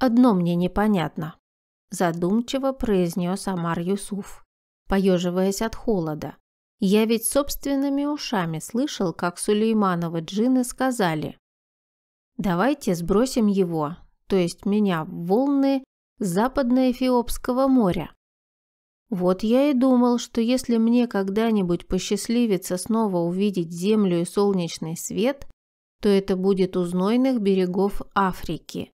«Одно мне непонятно», – задумчиво произнес Амар Юсуф, поеживаясь от холода. «Я ведь собственными ушами слышал, как сулеймановы джины сказали. Давайте сбросим его, то есть меня, в волны Западно-Эфиопского моря. Вот я и думал, что если мне когда-нибудь посчастливится снова увидеть землю и солнечный свет, то это будет у знойных берегов Африки.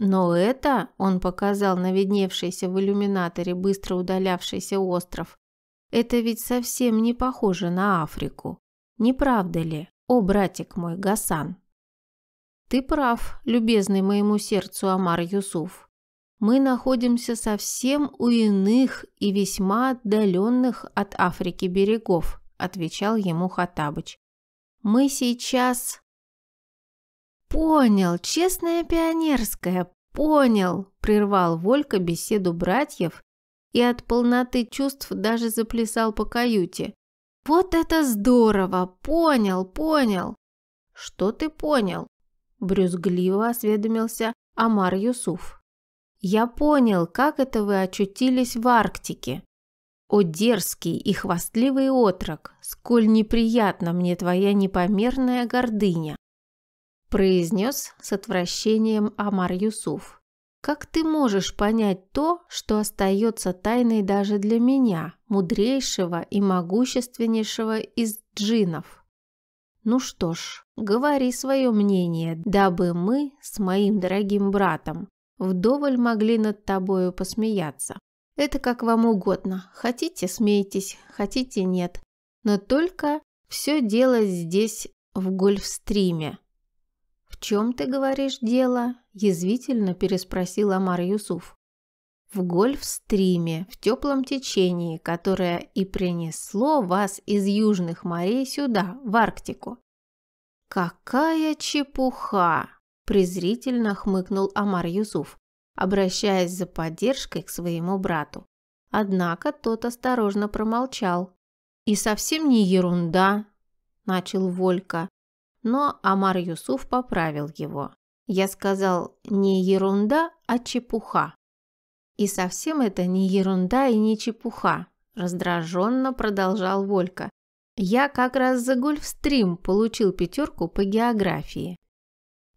Но это, он показал на видневшийся в иллюминаторе быстро удалявшийся остров, это ведь совсем не похоже на Африку. Не правда ли, о братик мой Гасан? Ты прав, любезный моему сердцу Амар Юсуф. Мы находимся совсем у иных и весьма отдаленных от Африки берегов, отвечал ему Хатабыч. Мы сейчас «Понял, честная пионерская, понял!» – прервал Волька беседу братьев и от полноты чувств даже заплясал по каюте. «Вот это здорово! Понял, понял!» «Что ты понял?» – брюзгливо осведомился Амар Юсуф. «Я понял, как это вы очутились в Арктике. О, дерзкий и хвастливый отрок, сколь неприятна мне твоя непомерная гордыня!» произнес с отвращением Амар Юсуф. «Как ты можешь понять то, что остается тайной даже для меня, мудрейшего и могущественнейшего из джинов?» «Ну что ж, говори свое мнение, дабы мы с моим дорогим братом вдоволь могли над тобою посмеяться. Это как вам угодно. Хотите – смейтесь, хотите – нет. Но только все дело здесь, в Гольфстриме» чем ты говоришь дело?» – язвительно переспросил Амар Юсуф. «В гольфстриме, в теплом течении, которое и принесло вас из южных морей сюда, в Арктику». «Какая чепуха!» – презрительно хмыкнул Амар Юсуф, обращаясь за поддержкой к своему брату. Однако тот осторожно промолчал. «И совсем не ерунда», – начал Волька, но Амар Юсуф поправил его. Я сказал не ерунда, а чепуха. И совсем это не ерунда и не чепуха, раздраженно продолжал Волька. Я как раз за Гольфстрим получил пятерку по географии.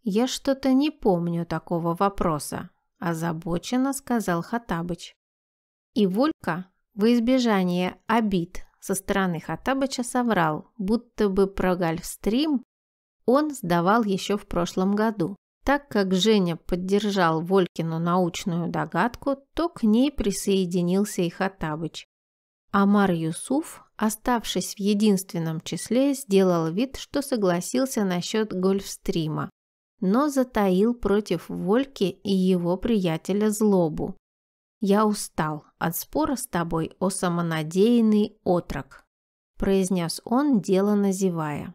Я что-то не помню такого вопроса, озабоченно сказал Хатабыч. И Волька, во избежание обид со стороны Хатабыча соврал, будто бы про Гольфстрим он сдавал еще в прошлом году. Так как Женя поддержал Волькину научную догадку, то к ней присоединился и Хатабыч. Амар Юсуф, оставшись в единственном числе, сделал вид, что согласился насчет гольфстрима, но затаил против Вольки и его приятеля злобу. «Я устал от спора с тобой о самонадеянный отрок», – произнес он, дело назевая.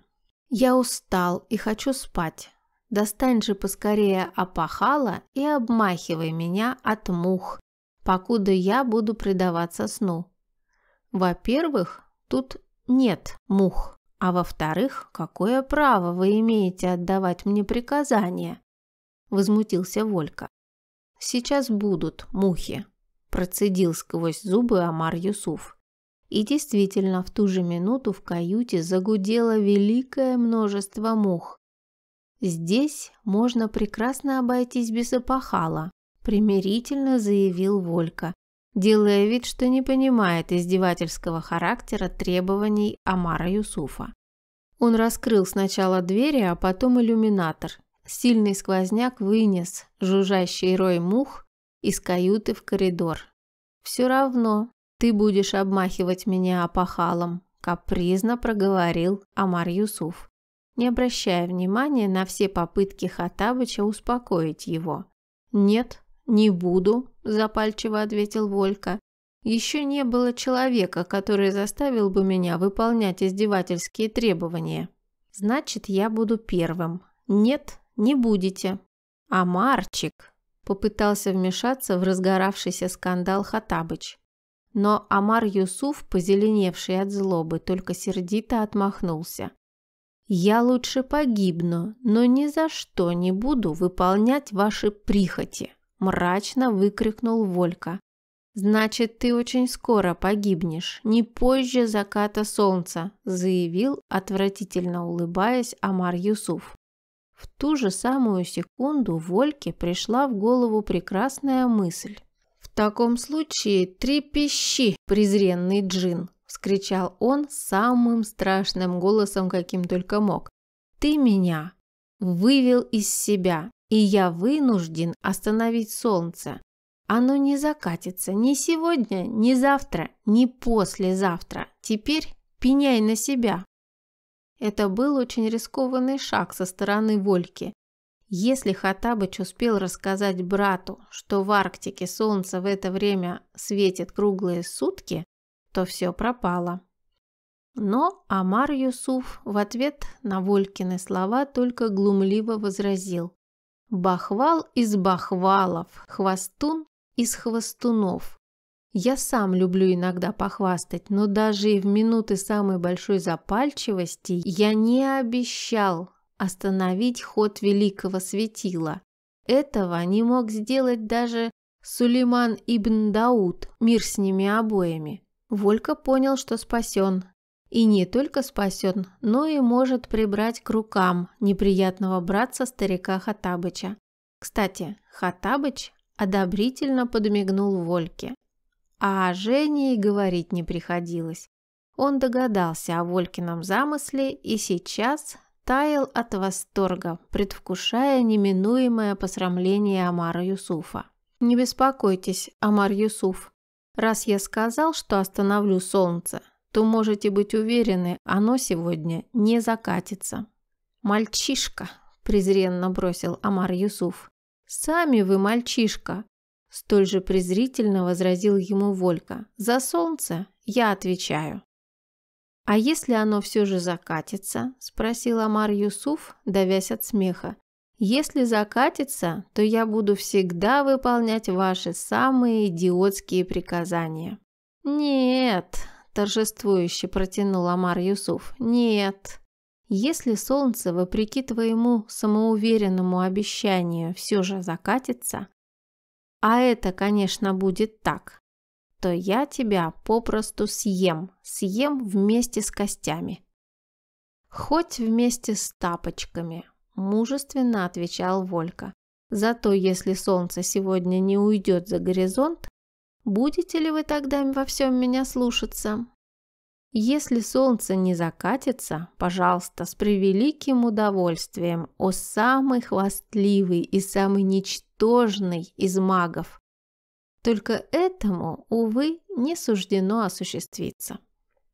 Я устал и хочу спать. Достань же поскорее опахала и обмахивай меня от мух, покуда я буду предаваться сну. Во-первых, тут нет мух, а во-вторых, какое право вы имеете отдавать мне приказания? Возмутился Волька. Сейчас будут мухи, процедил сквозь зубы Амар Юсуф. И действительно, в ту же минуту в каюте загудело великое множество мух. «Здесь можно прекрасно обойтись без опахала», – примирительно заявил Волька, делая вид, что не понимает издевательского характера требований Амара Юсуфа. Он раскрыл сначала двери, а потом иллюминатор. Сильный сквозняк вынес жужжащий рой мух из каюты в коридор. Все равно «Ты будешь обмахивать меня опахалом», – капризно проговорил Амар Юсуф, не обращая внимания на все попытки Хатабыча успокоить его. «Нет, не буду», – запальчиво ответил Волька. «Еще не было человека, который заставил бы меня выполнять издевательские требования. Значит, я буду первым. Нет, не будете». «Амарчик», – попытался вмешаться в разгоравшийся скандал Хатабыч но Амар Юсуф, позеленевший от злобы, только сердито отмахнулся. «Я лучше погибну, но ни за что не буду выполнять ваши прихоти», – мрачно выкрикнул Волька. «Значит, ты очень скоро погибнешь, не позже заката солнца», – заявил, отвратительно улыбаясь, Амар Юсуф. В ту же самую секунду Вольке пришла в голову прекрасная мысль таком случае трепещи, презренный джин!» – вскричал он самым страшным голосом, каким только мог. «Ты меня вывел из себя, и я вынужден остановить солнце. Оно не закатится ни сегодня, ни завтра, ни послезавтра. Теперь пеняй на себя». Это был очень рискованный шаг со стороны Вольки, если Хатабыч успел рассказать брату, что в Арктике солнце в это время светит круглые сутки, то все пропало. Но Амар Юсуф в ответ на Волькины слова только глумливо возразил. «Бахвал из бахвалов, хвостун из хвостунов. Я сам люблю иногда похвастать, но даже и в минуты самой большой запальчивости я не обещал, остановить ход великого светила. Этого не мог сделать даже Сулейман ибн Дауд, мир с ними обоими. Волька понял, что спасен. И не только спасен, но и может прибрать к рукам неприятного братца старика Хатабыча. Кстати, Хатабыч одобрительно подмигнул Вольке. А о Жене и говорить не приходилось. Он догадался о Волькином замысле и сейчас таял от восторга, предвкушая неминуемое посрамление Амара Юсуфа. «Не беспокойтесь, Амар Юсуф. Раз я сказал, что остановлю солнце, то можете быть уверены, оно сегодня не закатится». «Мальчишка», – презренно бросил Амар Юсуф. «Сами вы мальчишка», – столь же презрительно возразил ему Волька. «За солнце я отвечаю». «А если оно все же закатится?» – спросил Амар Юсуф, давясь от смеха. «Если закатится, то я буду всегда выполнять ваши самые идиотские приказания». «Нет», – торжествующе протянул Амар Юсуф, – «нет». Если солнце, вопреки твоему самоуверенному обещанию, все же закатится, а это, конечно, будет так, то я тебя попросту съем, съем вместе с костями. Хоть вместе с тапочками, мужественно отвечал Волька. Зато если солнце сегодня не уйдет за горизонт, будете ли вы тогда во всем меня слушаться? Если солнце не закатится, пожалуйста, с превеликим удовольствием, о самый хвастливый и самый ничтожный из магов, только этому, увы, не суждено осуществиться.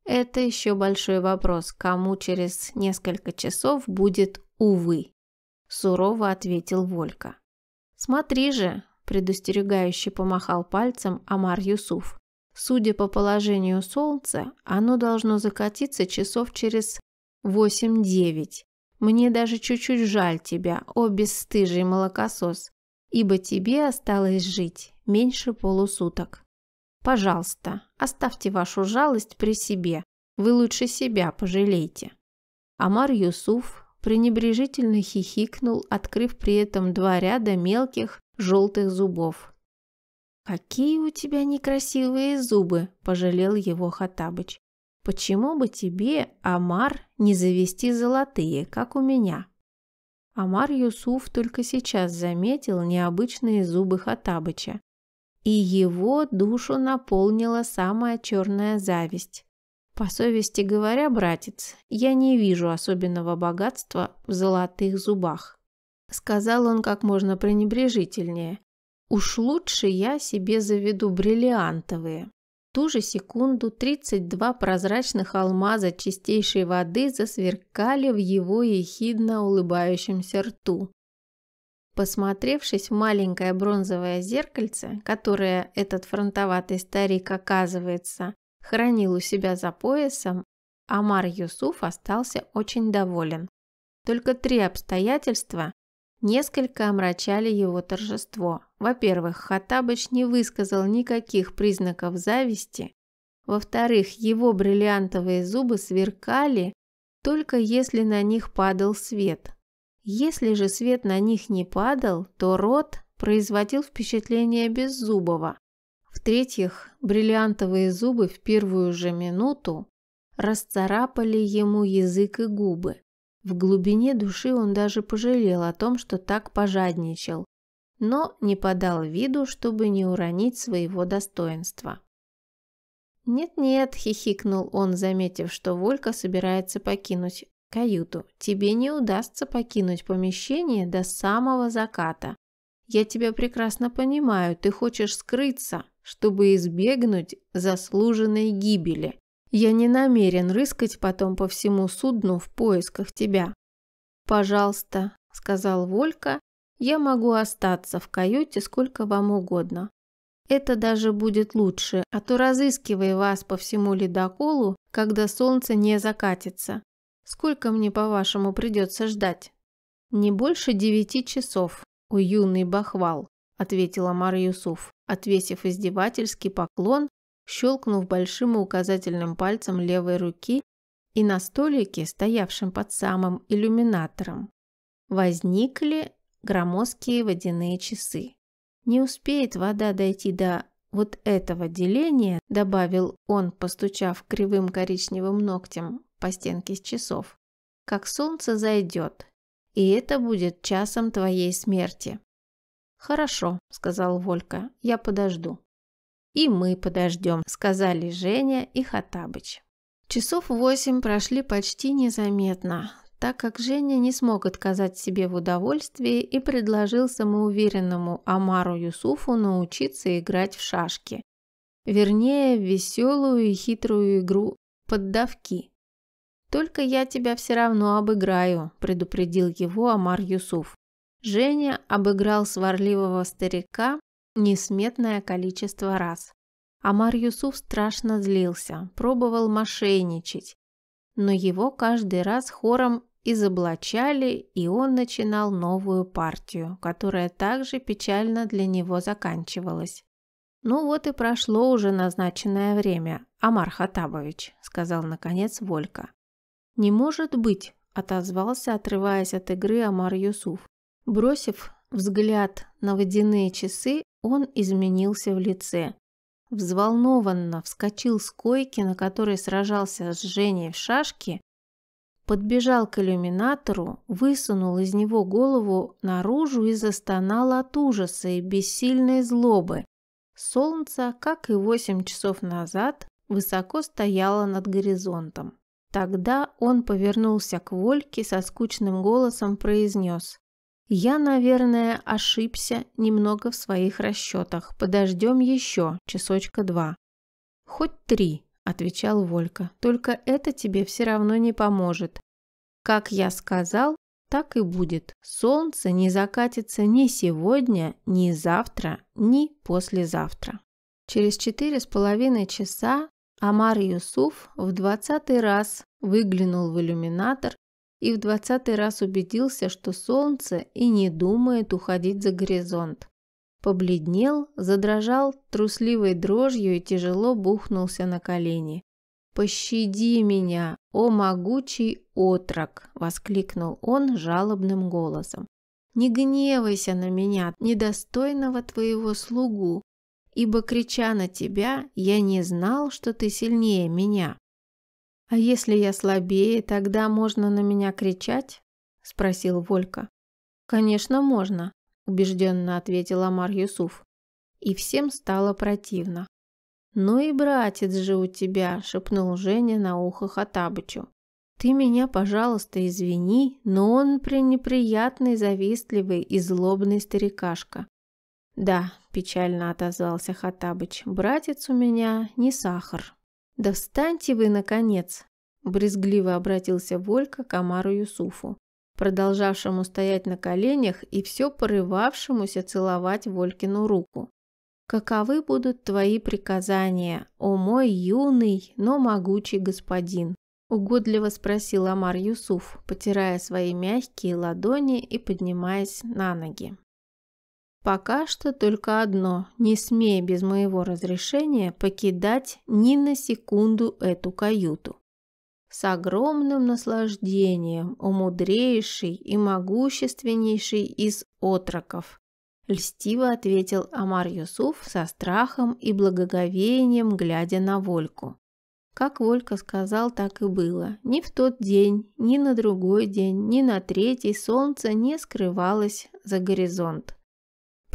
Это еще большой вопрос, кому через несколько часов будет «увы», – сурово ответил Волька. «Смотри же», – предостерегающе помахал пальцем Амар Юсуф. «Судя по положению солнца, оно должно закатиться часов через восемь-девять. Мне даже чуть-чуть жаль тебя, о бесстыжий молокосос ибо тебе осталось жить меньше полусуток. Пожалуйста, оставьте вашу жалость при себе, вы лучше себя пожалейте». Амар Юсуф пренебрежительно хихикнул, открыв при этом два ряда мелких желтых зубов. «Какие у тебя некрасивые зубы!» – пожалел его Хатабыч. «Почему бы тебе, Амар, не завести золотые, как у меня?» Амар Юсуф только сейчас заметил необычные зубы Хатабыча. И его душу наполнила самая черная зависть. По совести говоря, братец, я не вижу особенного богатства в золотых зубах. Сказал он как можно пренебрежительнее. Уж лучше я себе заведу бриллиантовые ту же секунду 32 прозрачных алмаза чистейшей воды засверкали в его ехидно улыбающемся рту. Посмотревшись в маленькое бронзовое зеркальце, которое этот фронтоватый старик, оказывается, хранил у себя за поясом, Амар Юсуф остался очень доволен. Только три обстоятельства несколько омрачали его торжество. Во-первых, Хаттабыч не высказал никаких признаков зависти. Во-вторых, его бриллиантовые зубы сверкали, только если на них падал свет. Если же свет на них не падал, то рот производил впечатление беззубого. В-третьих, бриллиантовые зубы в первую же минуту расцарапали ему язык и губы. В глубине души он даже пожалел о том, что так пожадничал, но не подал виду, чтобы не уронить своего достоинства. «Нет-нет», — хихикнул он, заметив, что Волька собирается покинуть каюту. «Тебе не удастся покинуть помещение до самого заката. Я тебя прекрасно понимаю, ты хочешь скрыться, чтобы избегнуть заслуженной гибели. Я не намерен рыскать потом по всему судну в поисках тебя. Пожалуйста, сказал Волька, я могу остаться в каюте сколько вам угодно. Это даже будет лучше, а то разыскивай вас по всему ледоколу, когда солнце не закатится. Сколько мне, по-вашему, придется ждать? Не больше девяти часов, у юный бахвал, ответила Мар Юсуф, отвесив издевательский поклон щелкнув большим и указательным пальцем левой руки, и на столике, стоявшем под самым иллюминатором, возникли громоздкие водяные часы. «Не успеет вода дойти до вот этого деления», добавил он, постучав кривым коричневым ногтем по стенке с часов, «как солнце зайдет, и это будет часом твоей смерти». «Хорошо», — сказал Волька, — «я подожду». «И мы подождем», — сказали Женя и Хатабыч. Часов восемь прошли почти незаметно, так как Женя не смог отказать себе в удовольствии и предложил самоуверенному Амару Юсуфу научиться играть в шашки. Вернее, в веселую и хитрую игру «поддавки». «Только я тебя все равно обыграю», – предупредил его Амар Юсуф. Женя обыграл сварливого старика несметное количество раз. Амар Юсуф страшно злился, пробовал мошенничать, но его каждый раз хором изоблачали, и он начинал новую партию, которая также печально для него заканчивалась. «Ну вот и прошло уже назначенное время, Амар Хатабович», — сказал наконец Волька. «Не может быть», — отозвался, отрываясь от игры Амар Юсуф. Бросив взгляд на водяные часы, он изменился в лице. Взволнованно вскочил с койки, на которой сражался с Женей в шашке, подбежал к иллюминатору, высунул из него голову наружу и застонал от ужаса и бессильной злобы. Солнце, как и восемь часов назад, высоко стояло над горизонтом. Тогда он повернулся к Вольке со скучным голосом произнес я, наверное, ошибся немного в своих расчетах. Подождем еще часочка два. Хоть три, отвечал Волька. Только это тебе все равно не поможет. Как я сказал, так и будет. Солнце не закатится ни сегодня, ни завтра, ни послезавтра. Через четыре с половиной часа Амар Юсуф в двадцатый раз выглянул в иллюминатор и в двадцатый раз убедился, что солнце и не думает уходить за горизонт. Побледнел, задрожал трусливой дрожью и тяжело бухнулся на колени. «Пощади меня, о могучий отрок!» – воскликнул он жалобным голосом. «Не гневайся на меня, недостойного твоего слугу, ибо, крича на тебя, я не знал, что ты сильнее меня. «А если я слабее, тогда можно на меня кричать?» – спросил Волька. «Конечно, можно», – убежденно ответил Амар Юсуф. И всем стало противно. «Ну и братец же у тебя», – шепнул Женя на ухо Хатабычу. «Ты меня, пожалуйста, извини, но он пренеприятный, завистливый и злобный старикашка». «Да», – печально отозвался Хатабыч, – «братец у меня не сахар». «Да встаньте вы, наконец!» – брезгливо обратился Волька к Амару Юсуфу, продолжавшему стоять на коленях и все порывавшемуся целовать Волькину руку. «Каковы будут твои приказания, о мой юный, но могучий господин?» – угодливо спросил Амар Юсуф, потирая свои мягкие ладони и поднимаясь на ноги. Пока что только одно, не смей без моего разрешения покидать ни на секунду эту каюту. С огромным наслаждением, умудрейший и могущественнейший из отроков, льстиво ответил Амар Юсуф со страхом и благоговением, глядя на Вольку. Как Волька сказал, так и было. Ни в тот день, ни на другой день, ни на третий солнце не скрывалось за горизонт.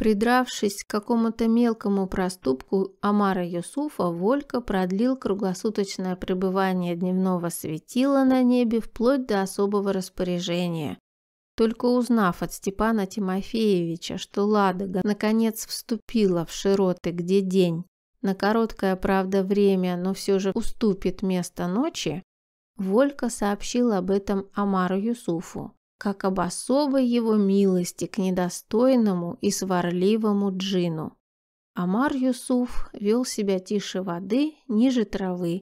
Придравшись к какому-то мелкому проступку Амара Юсуфа, Волька продлил круглосуточное пребывание дневного светила на небе вплоть до особого распоряжения. Только узнав от Степана Тимофеевича, что Ладога наконец вступила в широты, где день, на короткое, правда, время, но все же уступит место ночи, Волька сообщил об этом Амару Юсуфу как об особой его милости к недостойному и сварливому джину. Амар Юсуф вел себя тише воды, ниже травы,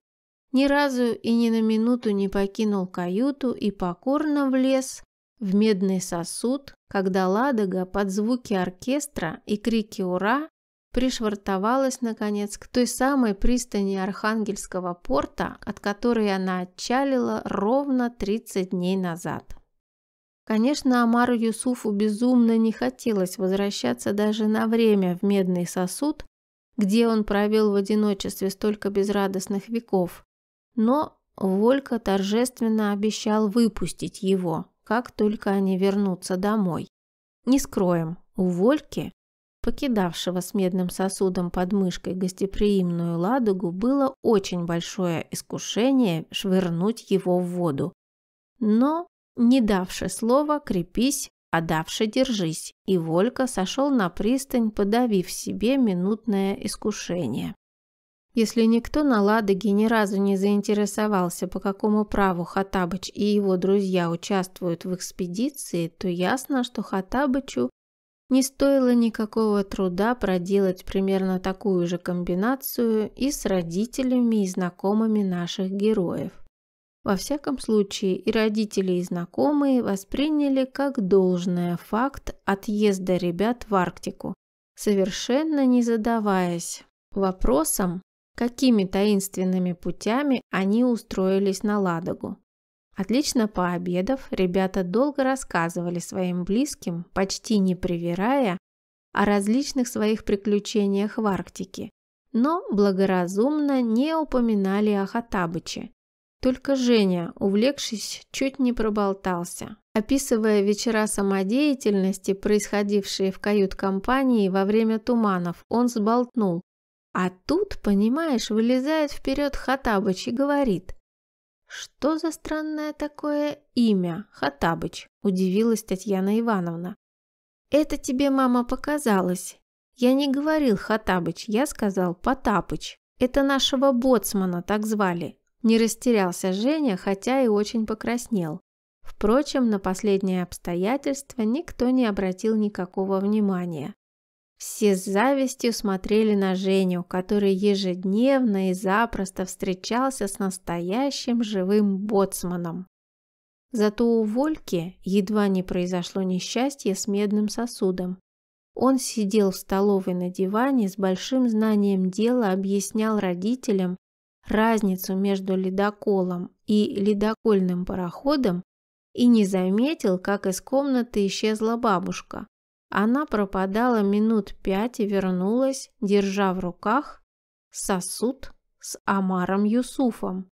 ни разу и ни на минуту не покинул каюту и покорно влез в медный сосуд, когда Ладога под звуки оркестра и крики «Ура!» пришвартовалась, наконец, к той самой пристани Архангельского порта, от которой она отчалила ровно 30 дней назад. Конечно, Амару Юсуфу безумно не хотелось возвращаться даже на время в медный сосуд, где он провел в одиночестве столько безрадостных веков. Но Волька торжественно обещал выпустить его, как только они вернутся домой. Не скроем, у Вольки, покидавшего с медным сосудом под мышкой гостеприимную ладогу, было очень большое искушение швырнуть его в воду. Но не давши слова «крепись», а давши «держись», и Волька сошел на пристань, подавив себе минутное искушение. Если никто на Ладоге ни разу не заинтересовался, по какому праву Хатабыч и его друзья участвуют в экспедиции, то ясно, что Хатабычу не стоило никакого труда проделать примерно такую же комбинацию и с родителями и знакомыми наших героев. Во всяком случае, и родители, и знакомые восприняли как должное факт отъезда ребят в Арктику, совершенно не задаваясь вопросом, какими таинственными путями они устроились на Ладогу. Отлично пообедав, ребята долго рассказывали своим близким, почти не привирая, о различных своих приключениях в Арктике, но благоразумно не упоминали о Хатабыче, только Женя, увлекшись, чуть не проболтался. Описывая вечера самодеятельности, происходившие в кают-компании во время туманов, он сболтнул. А тут, понимаешь, вылезает вперед Хатабыч и говорит. «Что за странное такое имя, Хатабыч?» – удивилась Татьяна Ивановна. «Это тебе, мама, показалось. Я не говорил Хатабыч, я сказал Потапыч. Это нашего боцмана так звали. Не растерялся Женя, хотя и очень покраснел. Впрочем, на последнее обстоятельство никто не обратил никакого внимания. Все с завистью смотрели на Женю, который ежедневно и запросто встречался с настоящим живым боцманом. Зато у Вольки едва не произошло несчастье с медным сосудом. Он сидел в столовой на диване с большим знанием дела, объяснял родителям, разницу между ледоколом и ледокольным пароходом и не заметил, как из комнаты исчезла бабушка. Она пропадала минут пять и вернулась, держа в руках сосуд с Амаром Юсуфом.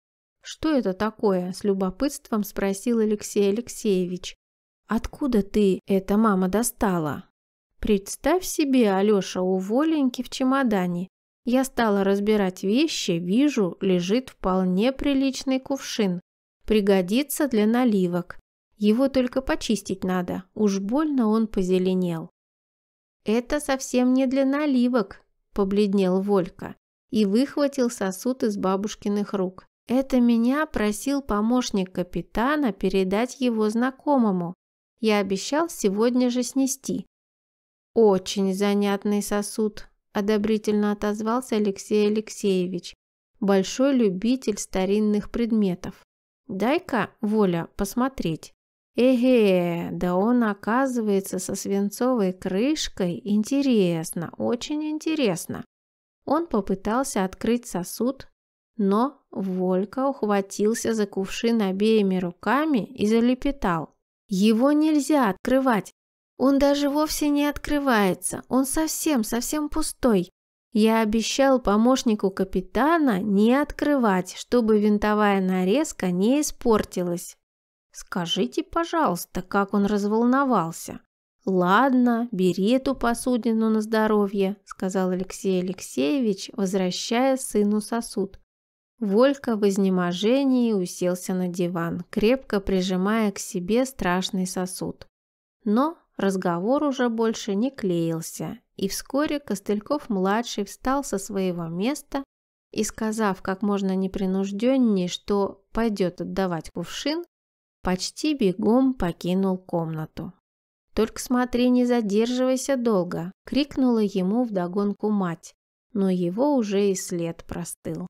«Что это такое?» – с любопытством спросил Алексей Алексеевич. «Откуда ты это, мама, достала?» «Представь себе, Алёша, у Воленьки в чемодане я стала разбирать вещи, вижу, лежит вполне приличный кувшин. Пригодится для наливок. Его только почистить надо, уж больно он позеленел. «Это совсем не для наливок», – побледнел Волька и выхватил сосуд из бабушкиных рук. «Это меня просил помощник капитана передать его знакомому. Я обещал сегодня же снести». «Очень занятный сосуд», одобрительно отозвался Алексей Алексеевич, большой любитель старинных предметов. Дай-ка, Воля, посмотреть. Эге, да он оказывается со свинцовой крышкой. Интересно, очень интересно. Он попытался открыть сосуд, но Волька ухватился за кувшин обеими руками и залепетал. Его нельзя открывать, он даже вовсе не открывается, он совсем-совсем пустой. Я обещал помощнику капитана не открывать, чтобы винтовая нарезка не испортилась. Скажите, пожалуйста, как он разволновался. «Ладно, бери эту посудину на здоровье», — сказал Алексей Алексеевич, возвращая сыну сосуд. Волька в изнеможении уселся на диван, крепко прижимая к себе страшный сосуд. Но Разговор уже больше не клеился, и вскоре Костыльков-младший встал со своего места и, сказав как можно непринужденней, что пойдет отдавать кувшин, почти бегом покинул комнату. «Только смотри, не задерживайся долго!» — крикнула ему вдогонку мать, но его уже и след простыл.